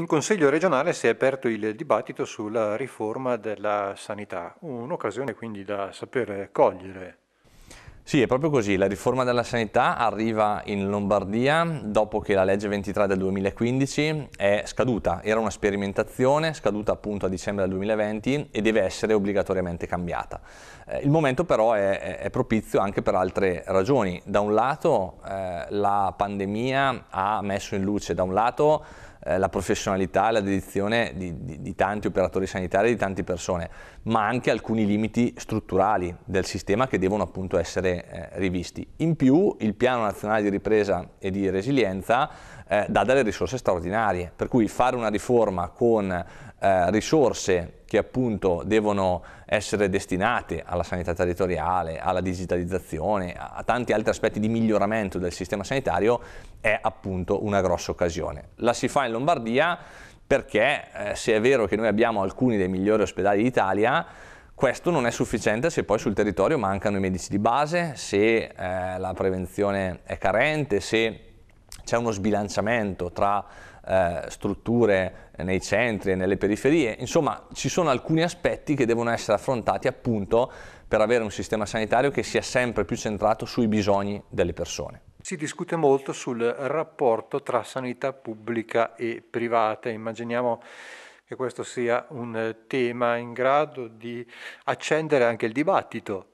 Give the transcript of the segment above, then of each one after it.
In Consiglio regionale si è aperto il dibattito sulla riforma della sanità, un'occasione quindi da sapere cogliere. Sì, è proprio così. La riforma della sanità arriva in Lombardia dopo che la legge 23 del 2015 è scaduta. Era una sperimentazione, scaduta appunto a dicembre del 2020 e deve essere obbligatoriamente cambiata. Eh, il momento però è, è, propizio anche per altre ragioni. Da un lato eh, la pandemia ha messo in luce, da un lato eh, la professionalità e la dedizione di, di, di, tanti operatori sanitari e di tante persone, ma anche alcuni limiti strutturali del sistema che devono appunto essere eh, rivisti. In più il piano nazionale di ripresa e di resilienza eh, dà delle risorse straordinarie, per cui fare una riforma con eh, risorse che appunto devono essere destinate alla sanità territoriale, alla digitalizzazione, a, tanti altri aspetti di miglioramento del sistema sanitario, è appunto una grossa occasione. La si fa in Lombardia perché eh, se è vero che noi abbiamo alcuni dei migliori ospedali d'Italia, questo non è sufficiente se poi sul territorio mancano i medici di base, se eh, la prevenzione è carente, se c'è uno sbilanciamento tra eh, strutture nei centri e nelle periferie, insomma ci sono alcuni aspetti che devono essere affrontati appunto per avere un sistema sanitario che sia sempre più centrato sui bisogni delle persone. Si discute molto sul rapporto tra sanità pubblica e privata, immaginiamo che questo sia un tema in grado di accendere anche il dibattito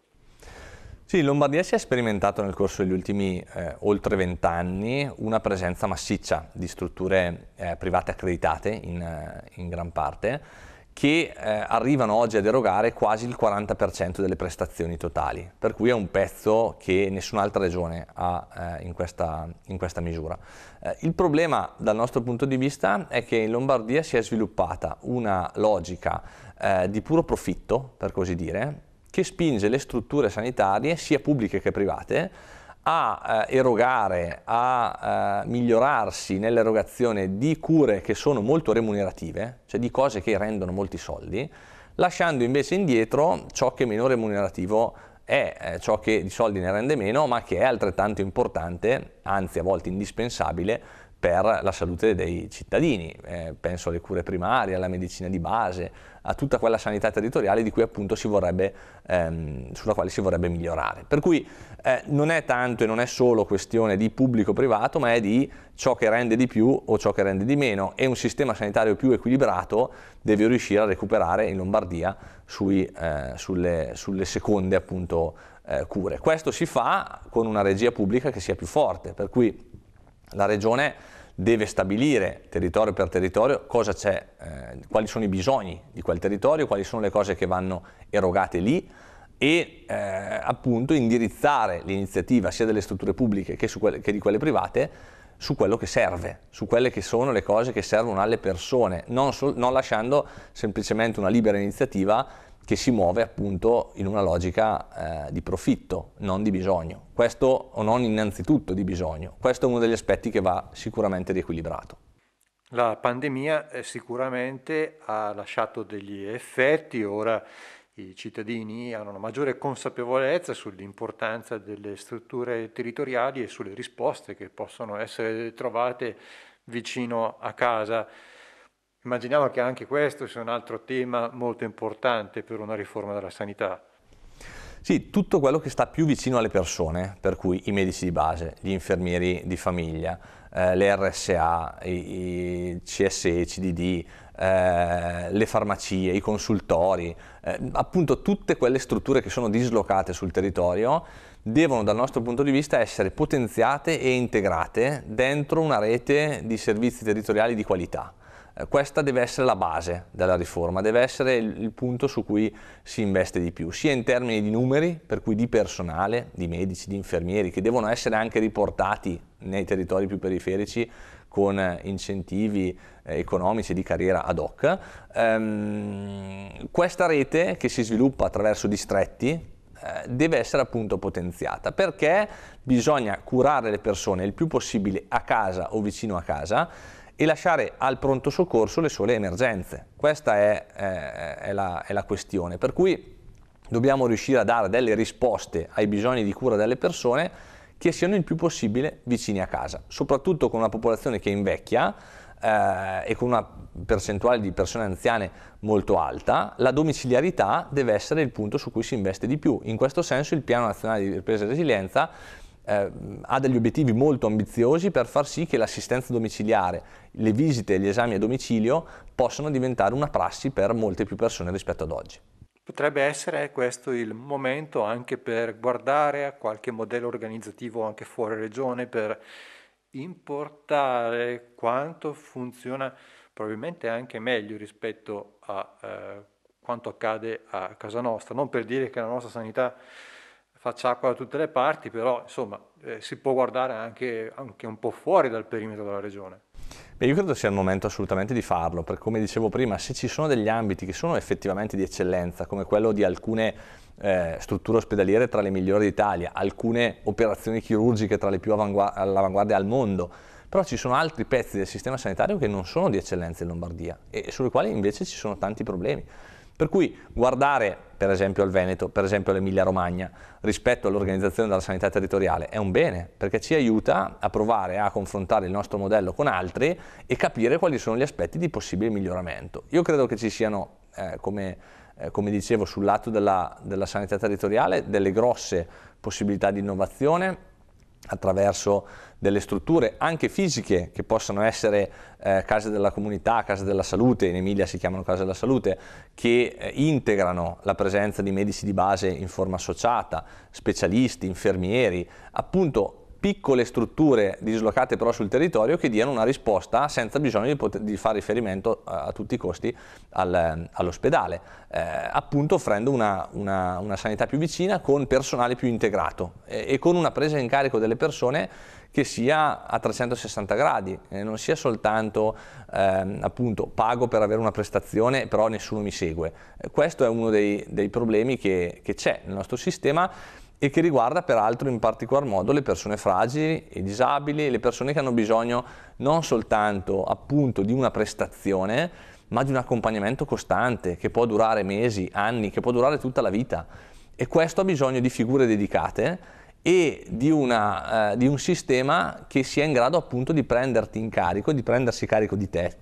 sì, Lombardia si è sperimentato nel corso degli ultimi eh, oltre vent'anni una presenza massiccia di strutture eh, private accreditate in, eh, in, gran parte che eh, arrivano oggi ad erogare quasi il 40% delle prestazioni totali, per cui è un pezzo che nessun'altra regione ha eh, in questa, in, questa, misura. Eh, il problema dal nostro punto di vista è che in Lombardia si è sviluppata una logica di puro profitto, per così dire, che spinge le strutture sanitarie, sia pubbliche che private, a eh, erogare, a eh, migliorarsi nell'erogazione di cure che sono molto remunerative, cioè di cose che rendono molti soldi, lasciando invece indietro ciò che è meno remunerativo è eh, ciò che di soldi ne rende meno, ma che è altrettanto importante, anzi a volte indispensabile, per la salute dei cittadini, eh, penso alle cure primarie, alla medicina di base, a tutta quella sanità territoriale di cui appunto si vorrebbe, ehm, sulla quale si vorrebbe migliorare. Per cui eh, non è tanto e non è solo questione di pubblico-privato, ma è di ciò che rende di più o ciò che rende di meno e un sistema sanitario più equilibrato deve riuscire a recuperare in Lombardia sui, eh, sulle, sulle, seconde appunto eh, cure. Questo si fa con una regia pubblica che sia più forte, per cui la regione deve stabilire territorio per territorio eh, quali sono i bisogni di quel territorio, quali sono le cose che vanno erogate lì e eh, appunto indirizzare l'iniziativa sia delle strutture pubbliche che, quelle, che di quelle private su quello che serve, su quelle che sono le cose che servono alle persone, non, so, non lasciando semplicemente una libera iniziativa che si muove appunto in una logica eh, di profitto, non di bisogno. Questo, o non innanzitutto di bisogno. Questo è uno degli aspetti che va sicuramente riequilibrato. La pandemia eh, sicuramente ha lasciato degli effetti, ora i cittadini hanno una maggiore consapevolezza sull'importanza delle strutture territoriali e sulle risposte che possono essere trovate vicino a casa. Immaginiamo che anche questo sia un altro tema molto importante per una riforma della sanità. Sì, tutto quello che sta più vicino alle persone, per cui i medici di base, gli infermieri di famiglia, eh, le RSA, i, i CSE, i CDD, eh, le farmacie, i consultori, eh, appunto tutte quelle strutture che sono dislocate sul territorio devono dal nostro punto di vista essere potenziate e integrate dentro una rete di servizi territoriali di qualità. Eh, questa deve essere la base della riforma, deve essere il punto su cui si investe di più, sia in termini di numeri, per cui di personale, di medici, di infermieri, che devono essere anche riportati nei territori più periferici con incentivi eh, economici di carriera ad hoc. Ehm, questa rete che si sviluppa attraverso distretti, eh, deve essere appunto potenziata perché bisogna curare le persone il più possibile a casa o vicino a casa e lasciare al pronto soccorso le sole emergenze. Questa è, è, è, la, è la questione, per cui dobbiamo riuscire a dare delle risposte ai bisogni di cura delle persone che siano il più possibile vicini a casa, soprattutto con una popolazione che invecchia, eh, e con una percentuale di persone anziane molto alta, la domiciliarità deve essere il punto su cui si investe di più. In questo senso il Piano Nazionale di Ripresa e Resilienza eh, ha degli obiettivi molto ambiziosi per far sì che l'assistenza domiciliare, le visite e gli esami a domicilio possano diventare una prassi per molte più persone rispetto ad oggi. Potrebbe essere questo il momento anche per guardare a qualche modello organizzativo anche fuori regione per importare quanto funziona probabilmente anche meglio rispetto a eh, quanto accade a casa nostra, non per dire che la nostra sanità faccia acqua da tutte le parti, però insomma eh, si può guardare anche, anche un po' fuori dal perimetro della regione. Beh, io credo sia il momento assolutamente di farlo, perché come dicevo prima, se ci sono degli ambiti che sono effettivamente di eccellenza, come quello di alcune eh, strutture ospedaliere tra le migliori d'Italia, alcune operazioni chirurgiche tra le più all'avanguardia al mondo, però ci sono altri pezzi del sistema sanitario che non sono di eccellenza in Lombardia e sulle quali invece ci sono tanti problemi. Per cui guardare per esempio al Veneto, per esempio all'Emilia Romagna, rispetto all'organizzazione della sanità territoriale è un bene, perché ci aiuta a provare a confrontare il nostro modello con altri e capire quali sono gli aspetti di possibile miglioramento. Io credo che ci siano, eh, come, eh, come, dicevo, sul lato della, della sanità territoriale delle grosse possibilità di innovazione attraverso delle strutture anche fisiche che possono essere eh, case della comunità, case della salute, in Emilia si chiamano case della salute, che eh, integrano la presenza di medici di base in forma associata, specialisti, infermieri, appunto piccole strutture dislocate però sul territorio che diano una risposta senza bisogno di, poter, di fare riferimento a, a, tutti i costi al, all'ospedale, eh, appunto offrendo una, una, una, sanità più vicina con personale più integrato e, e, con una presa in carico delle persone che sia a 360 gradi, eh, non sia soltanto eh, appunto pago per avere una prestazione però nessuno mi segue. Questo è uno dei, dei problemi che, che c'è nel nostro sistema e che riguarda peraltro in particolar modo le persone fragili e disabili, le persone che hanno bisogno non soltanto appunto di una prestazione, ma di un accompagnamento costante che può durare mesi, anni, che può durare tutta la vita. E questo ha bisogno di figure dedicate e di, una, eh, di un sistema che sia in grado appunto di prenderti in carico, di prendersi carico di te,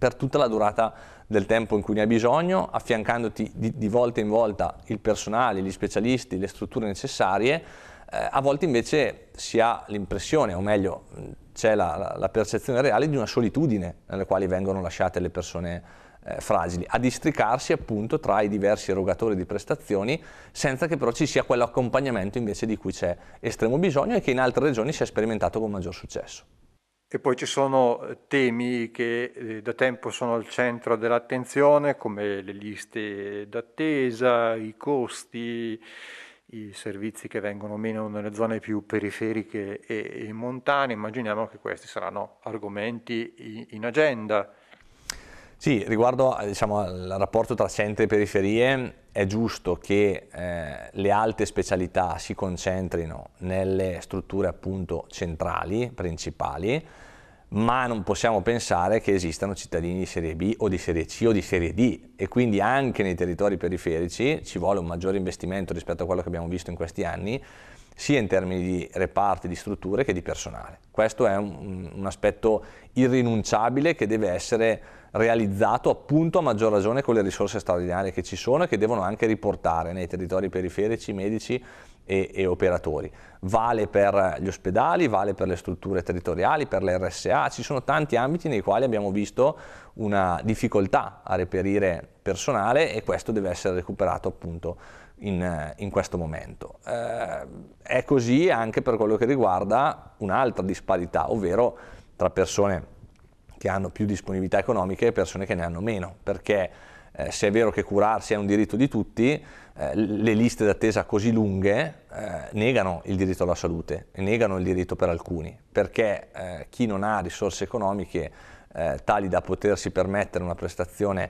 per tutta la durata del tempo in cui ne hai bisogno, affiancandoti di, di volta in volta il personale, gli specialisti, le strutture necessarie, eh, a volte invece si ha l'impressione, o meglio c'è la, la, percezione reale di una solitudine nelle quali vengono lasciate le persone eh, fragili, a districarsi appunto tra i diversi erogatori di prestazioni senza che però ci sia quell'accompagnamento invece di cui c'è estremo bisogno e che in altre regioni si è sperimentato con maggior successo. E poi ci sono eh, temi che eh, da tempo sono al centro dell'attenzione, come le liste d'attesa, i costi, i servizi che vengono meno nelle zone più periferiche e, montane. Immaginiamo che questi saranno argomenti in agenda sì, riguardo eh, diciamo, al rapporto tra centri e periferie, è giusto che eh, le alte specialità si concentrino nelle strutture appunto centrali, principali, ma non possiamo pensare che esistano cittadini di serie B o di serie C o di serie D e quindi anche nei territori periferici ci vuole un maggiore investimento rispetto a quello che abbiamo visto in questi anni, sia in termini di reparti, di strutture che di personale. Questo è un, un aspetto irrinunciabile che deve essere realizzato appunto a maggior ragione con le risorse straordinarie che ci sono e che devono anche riportare nei territori periferici, medici e, e operatori. Vale per gli ospedali, vale per le strutture territoriali, per le RSA, ci sono tanti ambiti nei quali abbiamo visto una difficoltà a reperire personale e questo deve essere recuperato appunto in, in, questo momento. Eh, è così anche per quello che riguarda un'altra disparità, ovvero tra persone che hanno più disponibilità economiche e persone che ne hanno meno, perché eh, se è vero che curarsi è un diritto di tutti, eh, le liste d'attesa così lunghe eh, negano il diritto alla salute e negano il diritto per alcuni, perché eh, chi non ha risorse economiche eh, tali da potersi permettere una prestazione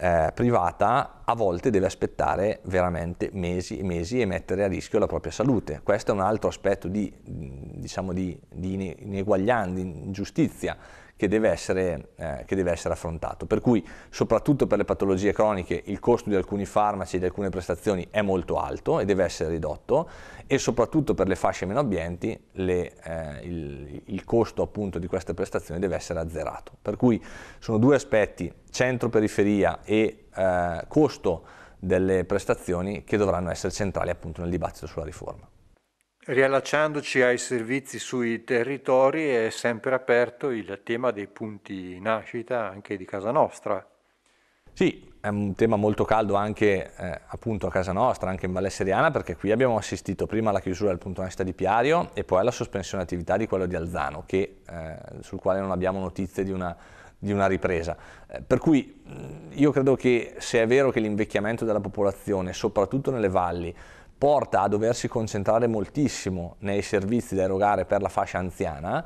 eh, privata a volte deve aspettare veramente mesi e mesi e mettere a rischio la propria salute. Questo è un altro aspetto di, diciamo, di, di ineguaglianza, di ingiustizia che deve, essere, eh, che deve essere affrontato. Per cui, soprattutto per le patologie croniche, il costo di alcuni farmaci e di alcune prestazioni è molto alto e deve essere ridotto e soprattutto per le fasce meno abbienti le, eh, il, il costo appunto di queste prestazioni deve essere azzerato. Per cui sono due aspetti, centro-periferia e eh, costo delle prestazioni che dovranno essere centrali appunto nel dibattito sulla riforma. Riallacciandoci ai servizi sui territori è sempre aperto il tema dei punti nascita anche di casa nostra. Sì, è un tema molto caldo anche eh, appunto a casa nostra, anche in Valle Seriana, perché qui abbiamo assistito prima alla chiusura del punto nascita di Piario e poi alla sospensione attività di quello di Alzano, che, eh, sul quale non abbiamo notizie di una, di una ripresa. Eh, per cui mm, io credo che se è vero che l'invecchiamento della popolazione, soprattutto nelle valli, porta a doversi concentrare moltissimo nei servizi da erogare per la fascia anziana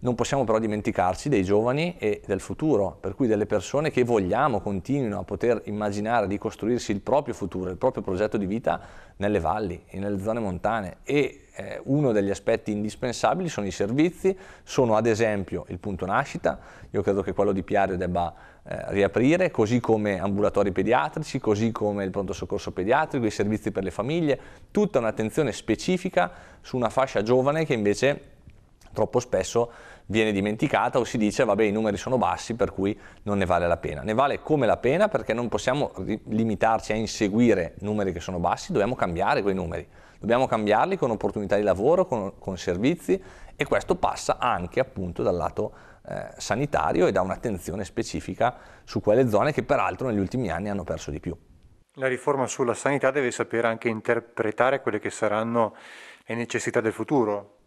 non possiamo però dimenticarci dei giovani e del futuro, per cui delle persone che vogliamo continuino a poter immaginare di costruirsi il proprio futuro, il proprio progetto di vita nelle valli e nelle zone montane. E eh, uno degli aspetti indispensabili sono i servizi, sono ad esempio il punto nascita, io credo che quello di Piario debba eh, riaprire, così come ambulatori pediatrici, così come il pronto soccorso pediatrico, i servizi per le famiglie, tutta un'attenzione specifica su una fascia giovane che invece troppo spesso viene dimenticata o si dice vabbè i numeri sono bassi per cui non ne vale la pena. Ne vale come la pena perché non possiamo limitarci a inseguire numeri che sono bassi, dobbiamo cambiare quei numeri, dobbiamo cambiarli con opportunità di lavoro, con, con servizi e questo passa anche appunto dal lato eh, sanitario e da un'attenzione specifica su quelle zone che peraltro negli ultimi anni hanno perso di più. La riforma sulla sanità deve sapere anche interpretare quelle che saranno le necessità del futuro,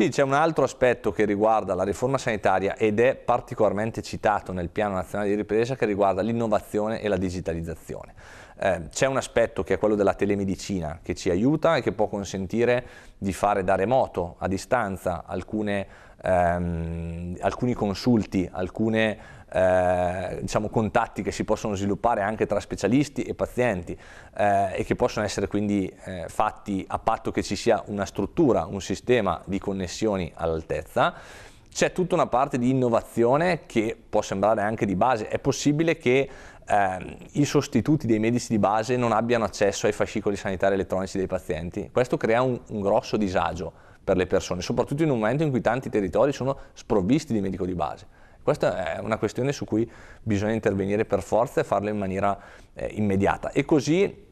sì, c'è un altro aspetto che riguarda la riforma sanitaria ed è particolarmente citato nel piano nazionale di ripresa che riguarda l'innovazione e la digitalizzazione. Eh, c'è un aspetto che è quello della telemedicina che ci aiuta e che può consentire di fare da remoto, a distanza, alcune, ehm, alcuni consulti, alcune eh, diciamo, contatti che si possono sviluppare anche tra specialisti e pazienti eh, e che possono essere quindi eh, fatti a patto che ci sia una struttura, un sistema di connessioni all'altezza. C'è tutta una parte di innovazione che può sembrare anche di base, è possibile che eh, i sostituti dei medici di base non abbiano accesso ai fascicoli sanitari elettronici dei pazienti. Questo crea un, un, grosso disagio per le persone, soprattutto in un momento in cui tanti territori sono sprovvisti di medico di base. Questa è una questione su cui bisogna intervenire per forza e farlo in maniera eh, immediata. E così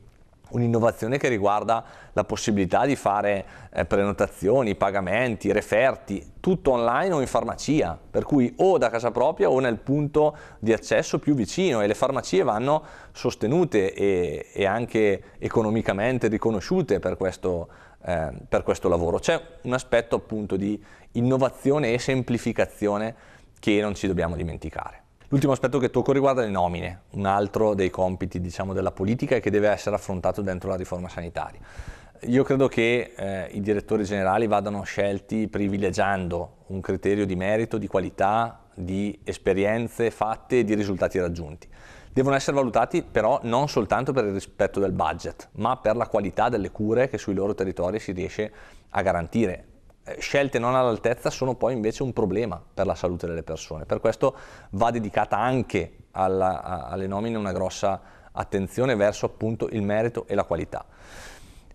un'innovazione che riguarda la possibilità di fare eh, prenotazioni, pagamenti, referti, tutto online o in farmacia, per cui o da casa propria o nel punto di accesso più vicino e le farmacie vanno sostenute e, e anche economicamente riconosciute per questo, eh, per questo lavoro. C'è un aspetto appunto di innovazione e semplificazione che non ci dobbiamo dimenticare. L'ultimo aspetto che tocco riguarda le nomine, un altro dei compiti diciamo, della politica e che deve essere affrontato dentro la riforma sanitaria. Io credo che eh, i direttori generali vadano scelti privilegiando un criterio di merito, di qualità, di esperienze fatte e di risultati raggiunti. Devono essere valutati però non soltanto per il rispetto del budget, ma per la qualità delle cure che sui loro territori si riesce a garantire eh, scelte non all'altezza sono poi invece un problema per la salute delle persone. Per questo va dedicata anche alla, a, alle nomine una grossa attenzione verso appunto il merito e la qualità.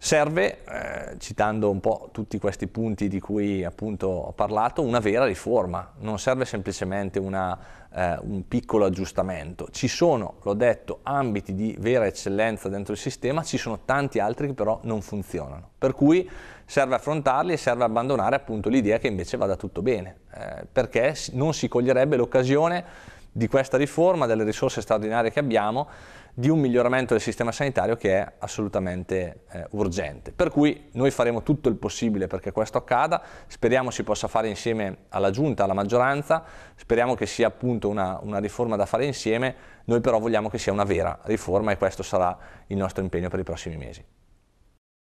Serve, eh, citando un po' tutti questi punti di cui appunto ho parlato, una vera riforma, non serve semplicemente una, eh, un piccolo aggiustamento. Ci sono, l'ho detto, ambiti di vera eccellenza dentro il sistema, ci sono tanti altri che però non funzionano. Per cui serve affrontarli e serve abbandonare appunto l'idea che invece vada tutto bene, eh, perché non si coglierebbe l'occasione di questa riforma, delle risorse straordinarie che abbiamo, di un miglioramento del sistema sanitario che è assolutamente eh, urgente. Per cui noi faremo tutto il possibile perché questo accada, speriamo si possa fare insieme alla Giunta, alla maggioranza, speriamo che sia appunto una, una riforma da fare insieme, noi però vogliamo che sia una vera riforma e questo sarà il nostro impegno per i prossimi mesi.